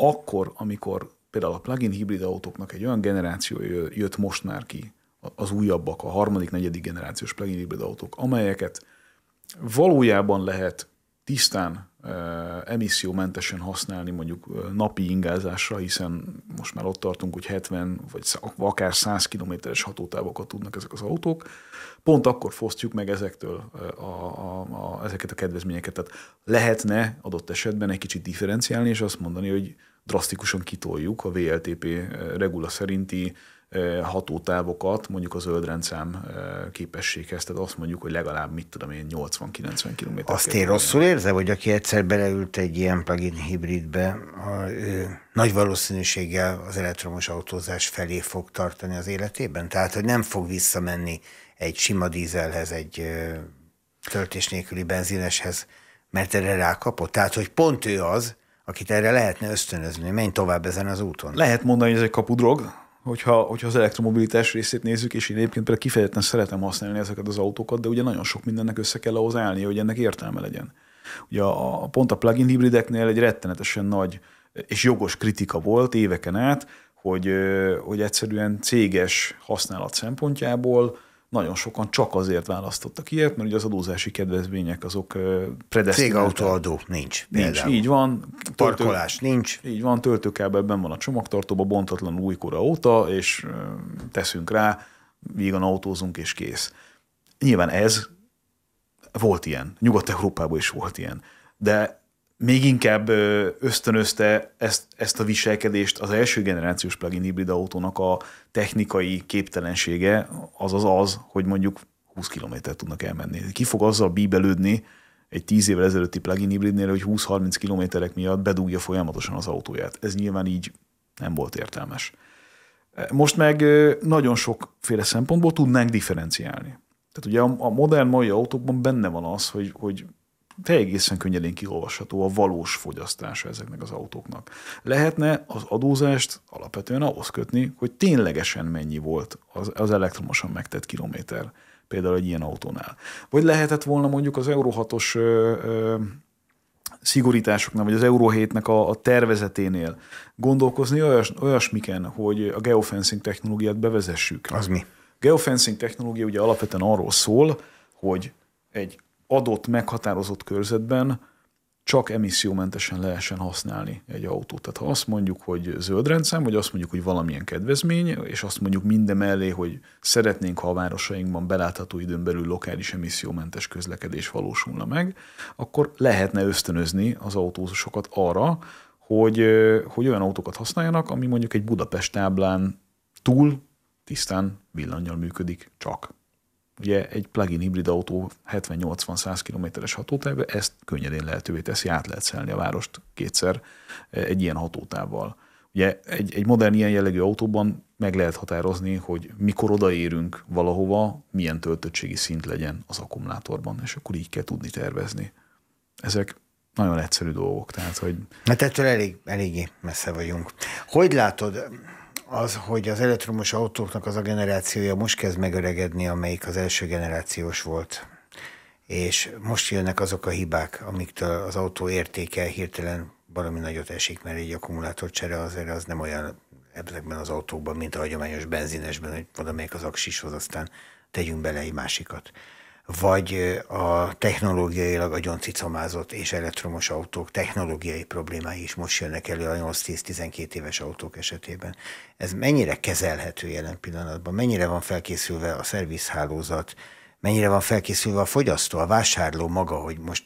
akkor, amikor például a plug-in hibrid autóknak egy olyan generáció jött most már ki, az újabbak, a harmadik, negyedik generációs plug-in hibrid autók, amelyeket valójában lehet tisztán emissziómentesen használni mondjuk napi ingázásra, hiszen most már ott tartunk, hogy 70 vagy akár 100 kilométeres hatótávokat tudnak ezek az autók, pont akkor fosztjuk meg ezektől a, a, a, ezeket a kedvezményeket. Tehát lehetne adott esetben egy kicsit differenciálni, és azt mondani, hogy drasztikusan kitoljuk a VLTP regula szerinti hatótávokat mondjuk a öldrendszám képességhez, tehát azt mondjuk, hogy legalább mit tudom én, 80-90 km. Azt én rosszul érzem, hogy aki egyszer beleült egy ilyen plug-in hibridbe, a, ő, nagy valószínűséggel az elektromos autózás felé fog tartani az életében? Tehát, hogy nem fog visszamenni egy sima dízelhez, egy töltés nélküli benzineshez, mert erre rákapott? Tehát, hogy pont ő az, akit erre lehetne ösztönözni, menj tovább ezen az úton. Lehet mondani, hogy ez egy kapudrog, hogyha, hogyha az elektromobilitás részét nézzük, és én egyébként például kifejezetten szeretem használni ezeket az autókat, de ugye nagyon sok mindennek össze kell ahhoz állni, hogy ennek értelme legyen. Ugye a, a, pont a plug-in hibrideknél egy rettenetesen nagy és jogos kritika volt éveken át, hogy, hogy egyszerűen céges használat szempontjából nagyon sokan csak azért választottak ilyet, mert ugye az adózási kedvezmények azok predesztinálták. Cégautóadó nincs. Például. Nincs, így van. Parkolás töltő, nincs. Így van, töltőkábelben van a csomagtartóba, bontatlan újkora óta, és teszünk rá, vígan autózunk, és kész. Nyilván ez volt ilyen, Nyugat-Európában is volt ilyen. De még inkább ösztönözte ezt, ezt a viselkedést az első generációs plug-in hibrid autónak a technikai képtelensége, azaz az, hogy mondjuk 20 km tudnak elmenni. Ki fog azzal bíbelődni egy 10 évvel ezelőtti plug-in hibridnél, hogy 20-30 kilométerek miatt bedugja folyamatosan az autóját. Ez nyilván így nem volt értelmes. Most meg nagyon sokféle szempontból tudnánk differenciálni. Tehát ugye a modern mai autókban benne van az, hogy, hogy teljesen könnyedén kiolvasható a valós fogyasztása ezeknek az autóknak. Lehetne az adózást alapvetően ahhoz kötni, hogy ténylegesen mennyi volt az, az elektromosan megtett kilométer például egy ilyen autónál. Vagy lehetett volna mondjuk az Euro 6-os ö, ö, szigorításoknál, vagy az Euro 7-nek a, a tervezeténél gondolkozni olyas, olyasmiken, hogy a geofencing technológiát bevezessük. Az mi? Geofencing technológia ugye alapvetően arról szól, hogy egy adott, meghatározott körzetben csak emissziómentesen lehessen használni egy autót. Tehát ha azt mondjuk, hogy zöld rendszám, vagy azt mondjuk, hogy valamilyen kedvezmény, és azt mondjuk minden mellé, hogy szeretnénk, ha a városainkban belátható időn belül lokális emissziómentes közlekedés valósulna meg, akkor lehetne ösztönözni az autósokat arra, hogy, hogy olyan autókat használjanak, ami mondjuk egy Budapest táblán túl tisztán villanyjal működik csak. Ugye egy plug-in hibrid autó 70-80-100 km-es hatótávja ezt könnyedén lehetővé teszi, át lehet szelni a várost kétszer eh, egy ilyen hatótávval. Ugye egy, egy modern ilyen jellegű autóban meg lehet határozni, hogy mikor odaérünk valahova, milyen töltöttségi szint legyen az akkumulátorban, és akkor így kell tudni tervezni. Ezek nagyon egyszerű dolgok, tehát hogy... Hát ettől elég, eléggé messze vagyunk. Hogy látod, az, hogy az elektromos autóknak az a generációja most kezd megöregedni, amelyik az első generációs volt. És most jönnek azok a hibák, amiktől az autó értéke hirtelen valami nagyot esik, mert egy csere azért az nem olyan ebben az autókban, mint a hagyományos benzinesben, hogy valamelyik az aksishoz, aztán tegyünk bele egy másikat vagy a technológiailag agyon cicomázott és elektromos autók technológiai problémái is most jönnek elő a 8-10-12 éves autók esetében. Ez mennyire kezelhető jelen pillanatban? Mennyire van felkészülve a szervizhálózat? Mennyire van felkészülve a fogyasztó, a vásárló maga, hogy most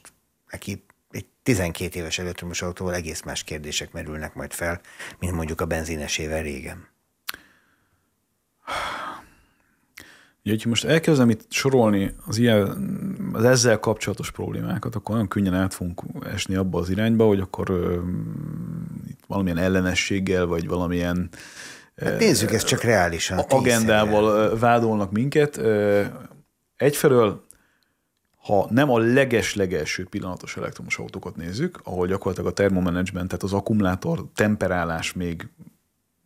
neki egy 12 éves elektromos autóval egész más kérdések merülnek majd fel, mint mondjuk a benzinesével régen? Ugye, hogyha most elkezdem itt sorolni az, ilyen, az ezzel kapcsolatos problémákat, akkor nagyon könnyen át fogunk esni abba az irányba, hogy akkor ö, itt valamilyen ellenességgel, vagy valamilyen Hát nézzük ezt csak reálisan. Agendával tényleg. vádolnak minket. Egyfelől, ha nem a leges-legelső pillanatos elektromos autókat nézzük, ahol gyakorlatilag a termomenedzsment, tehát az akkumulátor temperálás még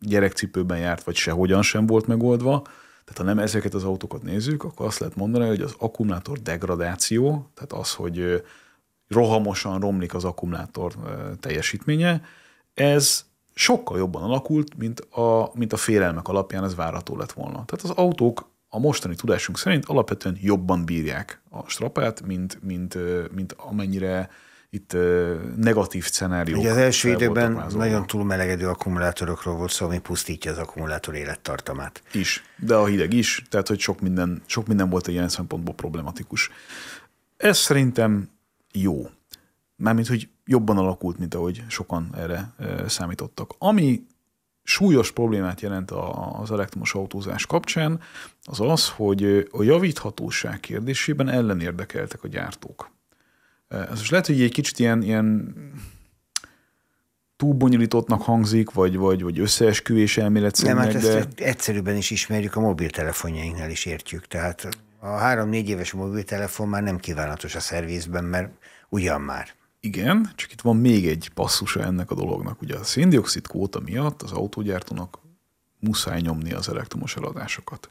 gyerekcipőben járt, vagy sehogyan sem volt megoldva, tehát ha nem ezeket az autókat nézzük, akkor azt lehet mondani, hogy az akkumulátor degradáció, tehát az, hogy rohamosan romlik az akkumulátor teljesítménye, ez sokkal jobban alakult, mint a, mint a félelmek alapján ez várható lett volna. Tehát az autók a mostani tudásunk szerint alapvetően jobban bírják a strapát, mint, mint, mint amennyire itt negatív scenáriók. Ugye az első időben nagyon túl melegedő akkumulátorokról volt szó, ami pusztítja az akkumulátor élettartamát. Is, de a hideg is, tehát hogy sok minden, sok minden volt egy ilyen szempontból problematikus. Ez szerintem jó. Mármint, hogy jobban alakult, mint ahogy sokan erre számítottak. Ami súlyos problémát jelent az elektromos autózás kapcsán, az az, hogy a javíthatóság kérdésében ellenérdekeltek a gyártók. Ez eh, most lehet, hogy egy kicsit ilyen, ilyen túlbonyolítottnak hangzik, vagy, vagy, vagy összeesküvés elmélet Nem, hát ezt de... egyszerűbben is ismerjük, a mobiltelefonjainknál is értjük. Tehát a három-négy éves mobiltelefon már nem kívánatos a szervizben, mert ugyan már. Igen, csak itt van még egy passzusa ennek a dolognak. Ugye a széndiokszid kóta miatt az autógyártónak muszáj nyomni az elektromos eladásokat.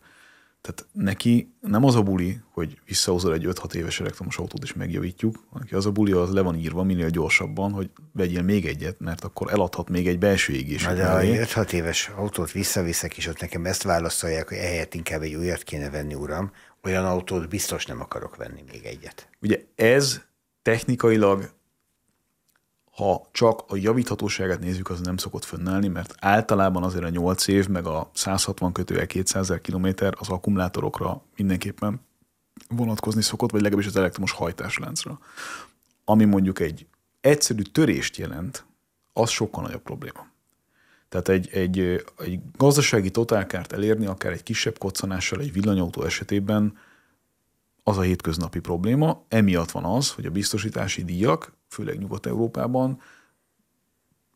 Tehát neki nem az a buli, hogy visszahozol egy 5-6 éves elektromos autót és megjavítjuk, neki az a buli, az le van írva minél gyorsabban, hogy vegyél még egyet, mert akkor eladhat még egy belső Na De ha 5-6 éves autót visszaviszek, és ott nekem ezt válaszolják, hogy ehelyett inkább egy újat kéne venni, uram, olyan autót biztos nem akarok venni még egyet. Ugye ez technikailag ha csak a javíthatóságát nézzük, az nem szokott fönnállni, mert általában azért a 8 év, meg a 160 kötője 200 km kilométer az akkumulátorokra mindenképpen vonatkozni szokott, vagy legalábbis az elektromos hajtásláncra. Ami mondjuk egy egyszerű törést jelent, az sokkal nagyobb probléma. Tehát egy, egy, egy gazdasági totálkárt elérni, akár egy kisebb koccanással, egy villanyautó esetében, az a hétköznapi probléma. Emiatt van az, hogy a biztosítási díjak főleg Nyugat-Európában,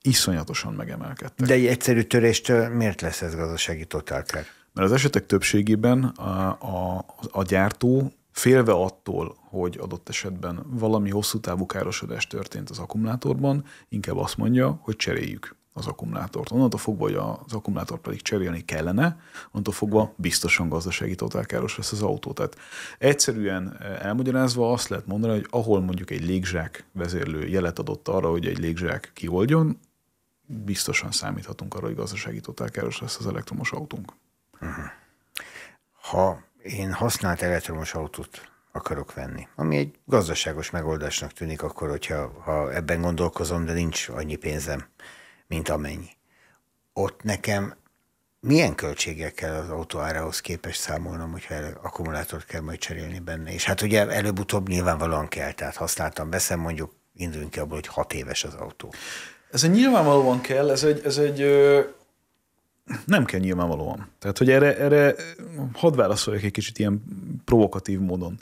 iszonyatosan megemelkedtek. De egy egyszerű töréstől miért lesz ez gazdasági totálkár? Mert az esetek többségében a, a, a gyártó félve attól, hogy adott esetben valami hosszú távú károsodás történt az akkumulátorban, inkább azt mondja, hogy cseréljük az akkumulátort. Onnantól fogva, hogy az akkumulátor pedig cserélni kellene, onnantól fogva biztosan gazdasági totálkáros lesz az autó. Tehát egyszerűen e, elmagyarázva azt lehet mondani, hogy ahol mondjuk egy légzsák vezérlő jelet adott arra, hogy egy légzsák kioldjon, biztosan számíthatunk arra, hogy gazdasági totálkáros lesz az elektromos autónk. Ha én használt elektromos autót akarok venni. Ami egy gazdaságos megoldásnak tűnik akkor, hogyha ha ebben gondolkozom, de nincs annyi pénzem, mint amennyi. Ott nekem milyen költségekkel az autó árához képest számolnom, hogyha akkumulátort kell majd cserélni benne. És hát ugye előbb-utóbb nyilvánvalóan kell, tehát használtam, veszem mondjuk, induljunk ki abból, hogy hat éves az autó. Ez egy nyilvánvalóan kell, ez egy, ez egy ö... nem kell nyilvánvalóan. Tehát, hogy erre, erre hadd válaszoljak egy kicsit ilyen provokatív módon.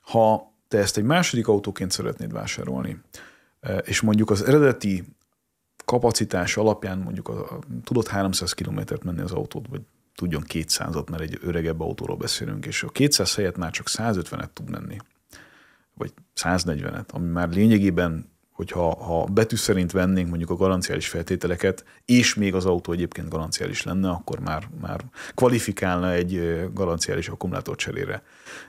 Ha te ezt egy második autóként szeretnéd vásárolni, és mondjuk az eredeti kapacitás alapján mondjuk a, a, tudod 300 kilométert menni az autót, vagy tudjon 200-at, mert egy öregebb autóról beszélünk, és a 200 helyett már csak 150-et tud menni, vagy 140-et, ami már lényegében, hogyha ha betű szerint vennénk mondjuk a garanciális feltételeket, és még az autó egyébként garanciális lenne, akkor már, már kvalifikálna egy garanciális akkumulátor cserére.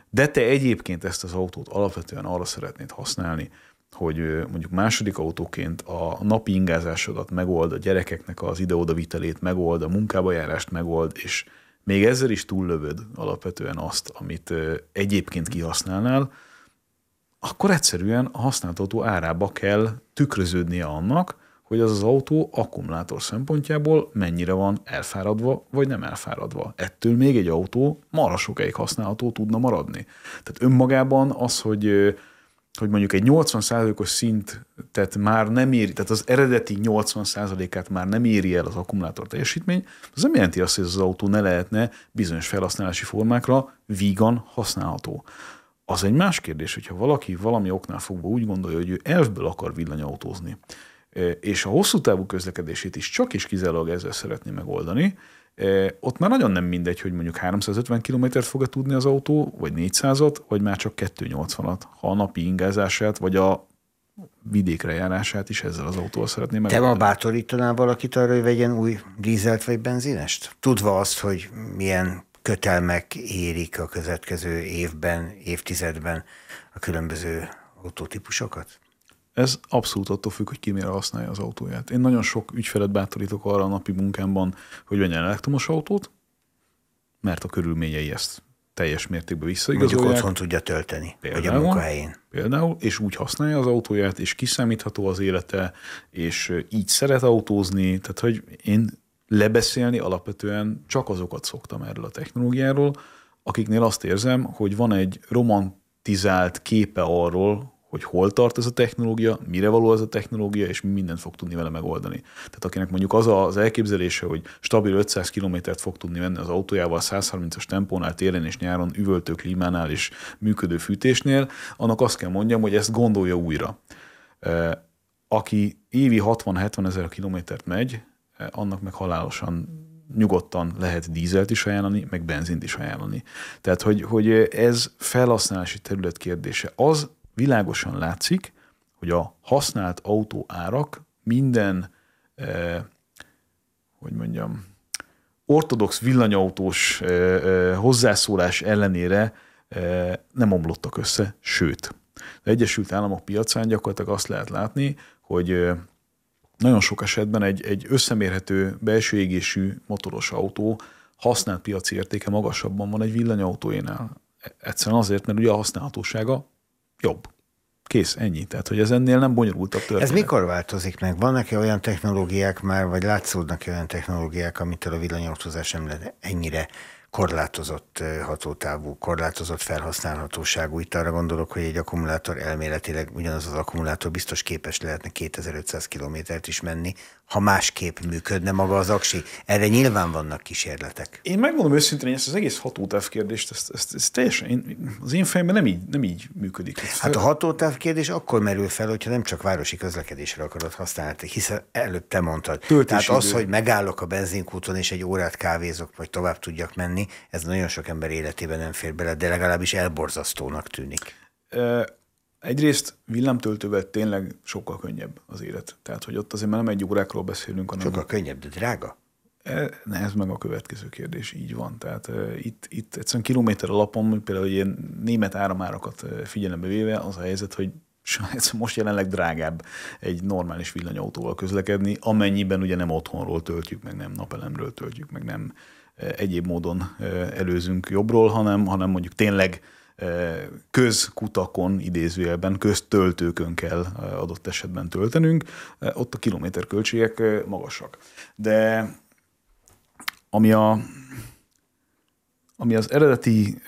De te egyébként ezt az autót alapvetően arra szeretnéd használni, hogy mondjuk második autóként a napi ingázásodat megold, a gyerekeknek az ide-oda vitelét megold, a munkába járást megold, és még ezzel is túllövöd alapvetően azt, amit egyébként kihasználnál, akkor egyszerűen a használt autó árába kell tükröződnie annak, hogy az az autó akkumulátor szempontjából mennyire van elfáradva, vagy nem elfáradva. Ettől még egy autó marasokáig használható tudna maradni. Tehát önmagában az, hogy hogy mondjuk egy 80%-os szintet már nem éri, tehát az eredeti 80%-át már nem éri el az akkumulátor teljesítmény, az nem jelenti azt, hogy az autó ne lehetne bizonyos felhasználási formákra vígan használható. Az egy más kérdés, hogyha valaki valami oknál fogva úgy gondolja, hogy ő elfből akar villanyautózni, e, és a hosszú távú közlekedését is csak is kizárólag ezzel szeretné megoldani, ott már nagyon nem mindegy, hogy mondjuk 350 kilométert fog tudni az autó, vagy 400-at, vagy már csak 280-at, ha a napi ingázását, vagy a vidékre járását is ezzel az autóval szeretném meg. Te ma bátorítanál valakit arra, hogy vegyen új dízelt vagy benzinest? Tudva azt, hogy milyen kötelmek érik a következő évben, évtizedben a különböző autótípusokat? Ez abszolút attól függ, hogy ki mire használja az autóját. Én nagyon sok ügyfelet bátorítok arra a napi munkámban, hogy vegyen elektromos autót, mert a körülményei ezt teljes mértékben visszaigazolják. Mondjuk otthon tudja tölteni, például, vagy a munkahelyén. Például, és úgy használja az autóját, és kiszámítható az élete, és így szeret autózni, tehát hogy én lebeszélni alapvetően csak azokat szoktam erről a technológiáról, akiknél azt érzem, hogy van egy romantizált képe arról, hogy hol tart ez a technológia, mire való ez a technológia, és mi mindent fog tudni vele megoldani. Tehát akinek mondjuk az az elképzelése, hogy stabil 500 kilométert fog tudni venni az autójával 130-as tempónál télen és nyáron üvöltő klímánál és működő fűtésnél, annak azt kell mondjam, hogy ezt gondolja újra. Aki évi 60-70 ezer kilométert megy, annak meg halálosan nyugodtan lehet dízelt is ajánlani, meg benzint is ajánlani. Tehát, hogy, hogy ez felhasználási terület kérdése. Az világosan látszik, hogy a használt autó árak minden, eh, hogy mondjam, ortodox villanyautós eh, eh, hozzászólás ellenére eh, nem omlottak össze, sőt, az Egyesült Államok piacán gyakorlatilag azt lehet látni, hogy eh, nagyon sok esetben egy, egy összemérhető belső égésű motoros autó használt piaci értéke magasabban van egy villanyautóénál. E, egyszerűen azért, mert ugye a használhatósága jobb. Kész, ennyi. Tehát, hogy ez ennél nem bonyolultabb történet. Ez mikor változik meg? Vannak-e olyan technológiák már, vagy látszódnak-e olyan technológiák, amitől a villanyautózás nem lenne ennyire korlátozott hatótávú, korlátozott felhasználhatóságú. Itt arra gondolok, hogy egy akkumulátor elméletileg ugyanaz az akkumulátor biztos képes lehetne 2500 kilométert is menni, ha másképp működne maga az aksi. Erre nyilván vannak kísérletek. Én megmondom őszintén, hogy ezt az egész hatótáv kérdést, ezt, ezt, ezt teljesen, én, az én fejemben nem így, nem így működik. Ezt hát fel... a hatótáv kérdés akkor merül fel, hogyha nem csak városi közlekedésre akarod használni, hiszen előbb te mondtad. Töltés Tehát idő. az, hogy megállok a benzinkúton és egy órát kávézok, vagy tovább tudjak menni, ez nagyon sok ember életében nem fér bele, de legalábbis elborzasztónak tűnik. Egyrészt villámtöltővel tényleg sokkal könnyebb az élet. Tehát, hogy ott azért már nem egy órákról beszélünk, hanem... Sokkal könnyebb, de drága? E, ne, ez meg a következő kérdés, így van. Tehát e, itt, itt egyszerűen kilométer alapon, például ilyen német áramárakat e, figyelembe véve, az a helyzet, hogy most jelenleg drágább egy normális villanyautóval közlekedni, amennyiben ugye nem otthonról töltjük, meg nem napelemről töltjük, meg nem e, egyéb módon előzünk jobbról, hanem, hanem mondjuk tényleg közkutakon idézőjelben, köztöltőkön kell adott esetben töltenünk, ott a kilométerköltségek magasak. De ami a ami az eredeti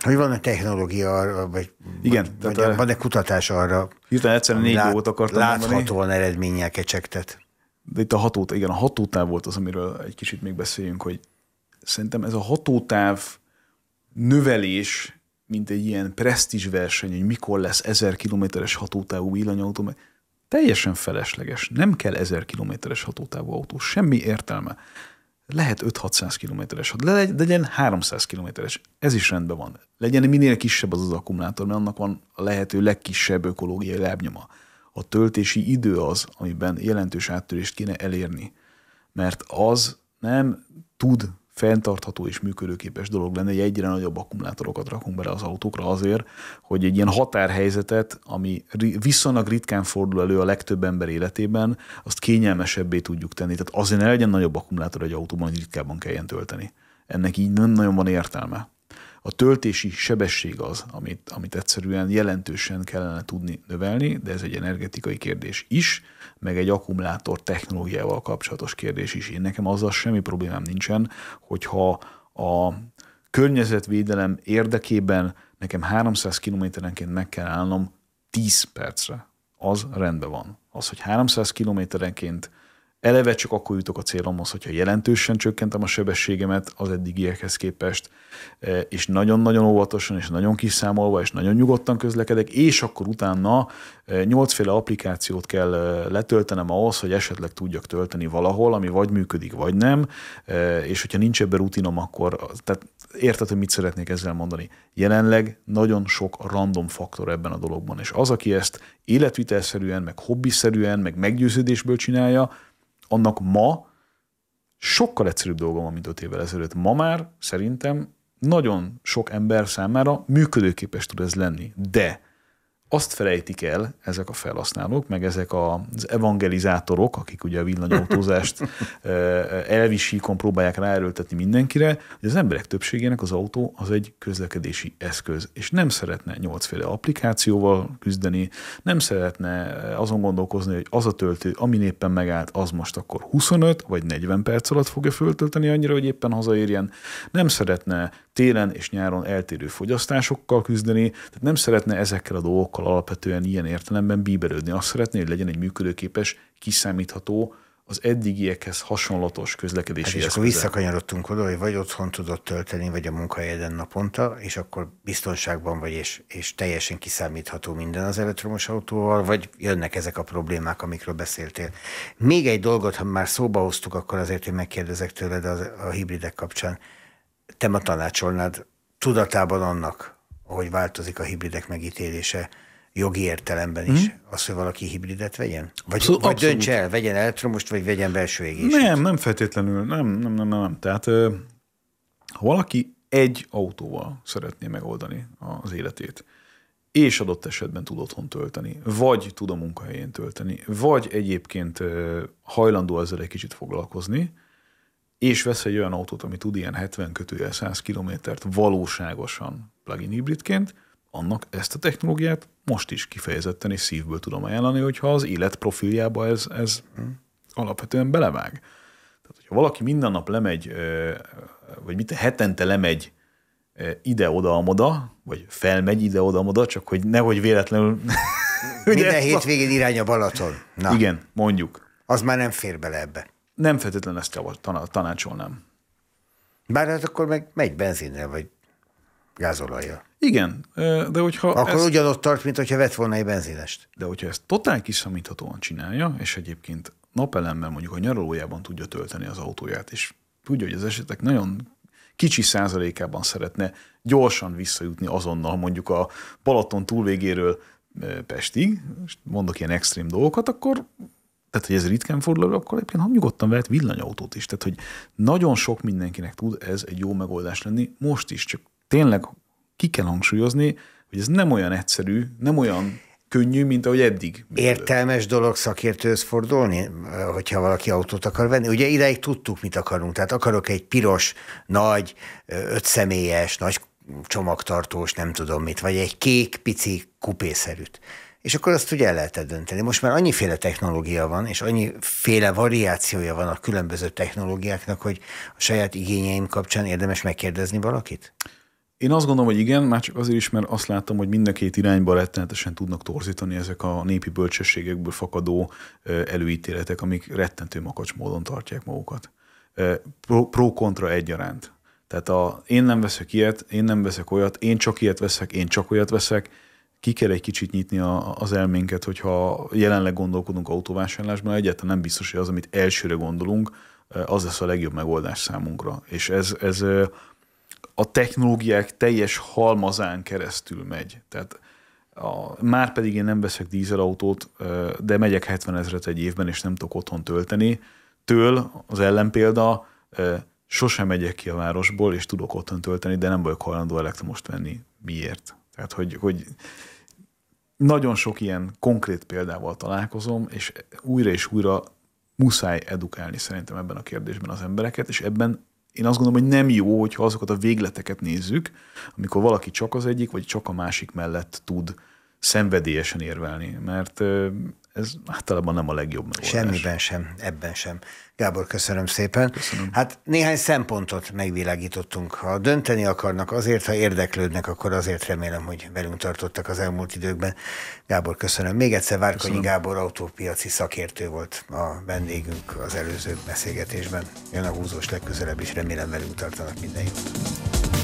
hogy van-e technológia, vagy, Igen, vagy, tehát, van-e kutatás arra? Hirtelen egyszerűen négy lát, akartam Láthatóan mondani. eredménnyel kecsegtet. De itt a hatótáv, igen, a hatótáv volt az, amiről egy kicsit még beszéljünk, hogy szerintem ez a hatótáv növelés, mint egy ilyen presztízs verseny, hogy mikor lesz 1000 kilométeres hatótávú villanyautó, teljesen felesleges. Nem kell 1000 kilométeres hatótávú autó, semmi értelme. Lehet 5-600 kilométeres, le legyen 300 kilométeres, ez is rendben van. Legyen minél kisebb az az akkumulátor, mert annak van a lehető legkisebb ökológiai lábnyoma. A töltési idő az, amiben jelentős áttörést kéne elérni, mert az nem tud fenntartható és működőképes dolog lenne, hogy egyre nagyobb akkumulátorokat rakunk bele az autókra azért, hogy egy ilyen határhelyzetet, ami viszonylag ritkán fordul elő a legtöbb ember életében, azt kényelmesebbé tudjuk tenni. Tehát azért ne legyen nagyobb akkumulátor egy autóban, hogy ritkábban kelljen tölteni. Ennek így nem nagyon van értelme a töltési sebesség az, amit, amit egyszerűen jelentősen kellene tudni növelni, de ez egy energetikai kérdés is, meg egy akkumulátor technológiával kapcsolatos kérdés is. Én nekem azzal semmi problémám nincsen, hogyha a környezetvédelem érdekében nekem 300 kilométerenként meg kell állnom 10 percre. Az rendben van. Az, hogy 300 kilométerenként Eleve csak akkor jutok a célomhoz, hogyha jelentősen csökkentem a sebességemet az eddigiekhez képest, e, és nagyon-nagyon óvatosan, és nagyon kiszámolva, és nagyon nyugodtan közlekedek, és akkor utána e, nyolcféle applikációt kell e, letöltenem ahhoz, hogy esetleg tudjak tölteni valahol, ami vagy működik, vagy nem, és hogyha nincs ebben rutinom, akkor tehát érted, hogy mit szeretnék ezzel mondani. Jelenleg nagyon sok random faktor ebben a dologban, és az, aki ezt életvitelszerűen, meg hobbiszerűen, meg meggyőződésből csinálja, annak ma sokkal egyszerűbb dolga van, mint öt évvel ezelőtt. Ma már szerintem nagyon sok ember számára működőképes tud ez lenni. De azt felejtik el ezek a felhasználók, meg ezek az evangelizátorok, akik ugye a villanyautózást elvisíkon próbálják ráerőltetni mindenkire, hogy az emberek többségének az autó az egy közlekedési eszköz, és nem szeretne nyolcféle applikációval küzdeni, nem szeretne azon gondolkozni, hogy az a töltő, ami éppen megállt, az most akkor 25 vagy 40 perc alatt fogja föltölteni annyira, hogy éppen hazaérjen, nem szeretne télen és nyáron eltérő fogyasztásokkal küzdeni, tehát nem szeretne ezekkel a dolgokkal Európával alapvetően ilyen értelemben bíberődni. Azt szeretné, hogy legyen egy működőképes, kiszámítható, az eddigiekhez hasonlatos közlekedési hát és akkor visszakanyarodtunk oda, hogy vagy otthon tudod tölteni, vagy a munkahelyeden naponta, és akkor biztonságban vagy, és, és teljesen kiszámítható minden az elektromos autóval, vagy jönnek ezek a problémák, amikről beszéltél. Még egy dolgot, ha már szóba hoztuk, akkor azért, hogy megkérdezek tőled az, a hibridek kapcsán. Te ma tanácsolnád tudatában annak, hogy változik a hibridek megítélése, jogi értelemben is, hmm? az, hogy valaki hibridet vegyen? Vagy, abszolút, vagy abszolút. döntse el, vegyen elektromost, vagy vegyen belső égését? Nem, nem feltétlenül, nem, nem, nem, nem. nem. Tehát ha valaki egy autóval szeretné megoldani az életét, és adott esetben tud otthon tölteni, vagy tud a munkahelyén tölteni, vagy egyébként hajlandó ezzel egy kicsit foglalkozni, és vesz egy olyan autót, ami tud ilyen 70 kötője 100 kilométert valóságosan plug-in hibridként, annak ezt a technológiát most is kifejezetten és szívből tudom ajánlani, hogyha az élet profiljába ez, ez alapvetően belevág. Tehát, hogyha valaki minden nap lemegy, vagy mit, hetente lemegy ide-oda-amoda, vagy felmegy ide-oda-amoda, csak hogy nehogy véletlenül... Minden hétvégén irány a Balaton. Na. Igen, mondjuk. Az már nem fér bele ebbe. Nem feltétlenül ezt tanácsolnám. Bár hát akkor meg megy benzinre, vagy gázolajjal. Igen, de hogyha... Akkor ezt, ugyanott tart, mint hogyha vett volna egy benzinest. De hogyha ezt totál kiszámíthatóan csinálja, és egyébként napelemben mondjuk a nyaralójában tudja tölteni az autóját, és tudja, hogy az esetek nagyon kicsi százalékában szeretne gyorsan visszajutni azonnal mondjuk a Balaton túlvégéről Pestig, és mondok ilyen extrém dolgokat, akkor tehát, hogy ez ritkán fordul elő, akkor egyébként nyugodtan vehet villanyautót is. Tehát, hogy nagyon sok mindenkinek tud ez egy jó megoldás lenni, most is, csak tényleg ki kell hangsúlyozni, hogy ez nem olyan egyszerű, nem olyan könnyű, mint ahogy eddig. Értelmes dolog szakértőhöz fordulni, hogyha valaki autót akar venni. Ugye ideig tudtuk, mit akarunk. Tehát akarok egy piros, nagy, ötszemélyes, nagy csomagtartós, nem tudom mit, vagy egy kék, pici kupészerűt. És akkor azt ugye el lehetett dönteni. Most már annyiféle technológia van, és annyiféle variációja van a különböző technológiáknak, hogy a saját igényeim kapcsán érdemes megkérdezni valakit? Én azt gondolom, hogy igen, már csak azért is, mert azt láttam, hogy mind a két irányba rettenetesen tudnak torzítani ezek a népi bölcsességekből fakadó előítéletek, amik rettentő makacs módon tartják magukat. Pro-kontra pro, egyaránt. Tehát a, én nem veszek ilyet, én nem veszek olyat, én csak ilyet veszek, én csak olyat veszek, ki kell egy kicsit nyitni a, az elménket, hogyha jelenleg gondolkodunk autóvásárlásban, egyáltalán nem biztos, hogy az, amit elsőre gondolunk, az lesz a legjobb megoldás számunkra. És ez, ez a technológiák teljes halmazán keresztül megy. Tehát a, már pedig én nem veszek dízelautót, de megyek 70 ezeret egy évben, és nem tudok otthon tölteni. Től az ellenpélda, sosem megyek ki a városból, és tudok otthon tölteni, de nem vagyok hajlandó elektromost venni. Miért? Tehát, hogy, hogy nagyon sok ilyen konkrét példával találkozom, és újra és újra muszáj edukálni szerintem ebben a kérdésben az embereket, és ebben én azt gondolom, hogy nem jó, hogyha azokat a végleteket nézzük, amikor valaki csak az egyik, vagy csak a másik mellett tud szenvedélyesen érvelni, mert ez általában nem a legjobb megoldás. Semmiben sem, ebben sem. Gábor, köszönöm szépen. Köszönöm. Hát néhány szempontot megvilágítottunk. Ha dönteni akarnak azért, ha érdeklődnek, akkor azért remélem, hogy velünk tartottak az elmúlt időkben. Gábor, köszönöm. Még egyszer Várkonyi köszönöm. Gábor autópiaci szakértő volt a vendégünk az előző beszélgetésben. Jön a húzós legközelebb is, remélem velünk tartanak minden jót.